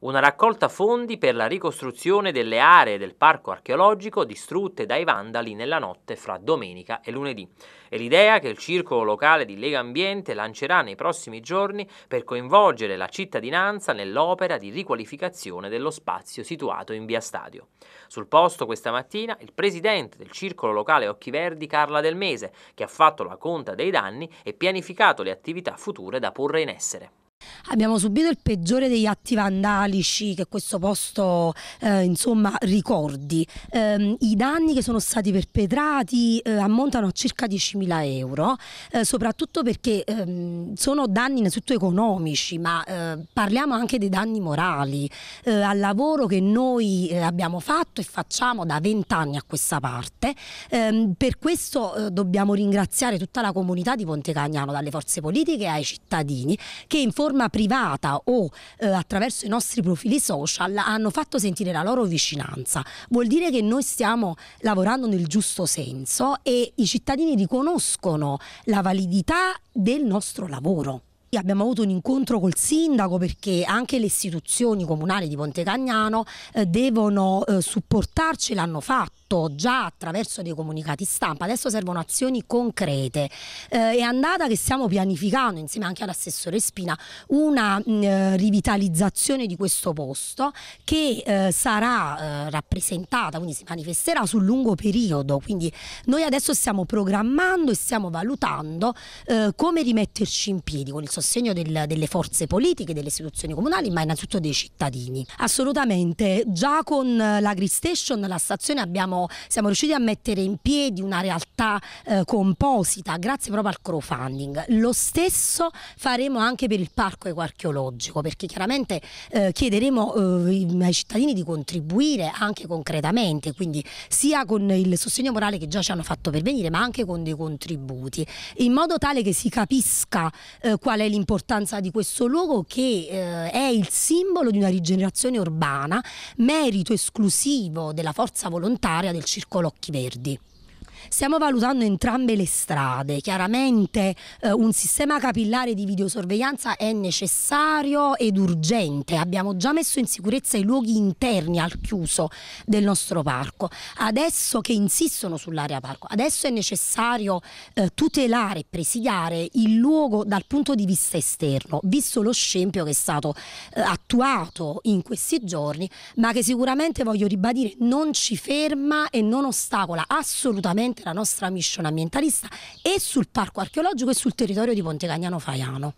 una raccolta fondi per la ricostruzione delle aree del parco archeologico distrutte dai vandali nella notte fra domenica e lunedì. È l'idea che il circolo locale di Lega Ambiente lancerà nei prossimi giorni per coinvolgere la cittadinanza nell'opera di riqualificazione dello spazio situato in via Stadio. Sul posto questa mattina il presidente del circolo locale Occhi Verdi, Carla Del Mese, che ha fatto la conta dei danni e pianificato le attività future da porre in essere abbiamo subito il peggiore degli atti vandalici che questo posto eh, insomma, ricordi. Eh, I danni che sono stati perpetrati eh, ammontano a circa 10.000 euro, eh, soprattutto perché ehm, sono danni innanzitutto economici, ma eh, parliamo anche dei danni morali eh, al lavoro che noi abbiamo fatto e facciamo da 20 anni a questa parte. Ehm, per questo dobbiamo ringraziare tutta la comunità di Ponte Cagnano, dalle forze politiche ai cittadini che in forma forma privata o eh, attraverso i nostri profili social hanno fatto sentire la loro vicinanza. Vuol dire che noi stiamo lavorando nel giusto senso e i cittadini riconoscono la validità del nostro lavoro. Abbiamo avuto un incontro col sindaco perché anche le istituzioni comunali di Ponte Cagnano eh, devono eh, supportarci, l'hanno fatto già attraverso dei comunicati stampa, adesso servono azioni concrete. Eh, è andata che stiamo pianificando insieme anche all'assessore Spina una mm, rivitalizzazione di questo posto che sarà rappresentata, quindi si manifesterà sul lungo periodo, quindi noi adesso stiamo programmando e stiamo valutando come rimetterci in piedi con il sostegno del, delle forze politiche, delle istituzioni comunali, ma innanzitutto dei cittadini. Assolutamente, già con eh, la Green Station, la stazione, abbiamo, siamo riusciti a mettere in piedi una realtà eh, composita grazie proprio al crowdfunding. Lo stesso faremo anche per il parco ecoarcheologico, perché chiaramente eh, chiederemo eh, ai cittadini di contribuire anche concretamente, quindi sia con il sostegno morale che già ci hanno fatto pervenire, ma anche con dei contributi, in modo tale che si capisca eh, qual è l'importanza di questo luogo che eh, è il simbolo di una rigenerazione urbana, merito esclusivo della forza volontaria del Circolo Occhi Verdi. Stiamo valutando entrambe le strade. Chiaramente eh, un sistema capillare di videosorveglianza è necessario ed urgente. Abbiamo già messo in sicurezza i luoghi interni al chiuso del nostro parco. Adesso che insistono sull'area parco, adesso è necessario eh, tutelare e presidiare il luogo dal punto di vista esterno, visto lo scempio che è stato eh, attuato in questi giorni, ma che sicuramente voglio ribadire non ci ferma e non ostacola assolutamente ovviamente la nostra mission ambientalista e sul parco archeologico e sul territorio di Ponte Cagnano Faiano.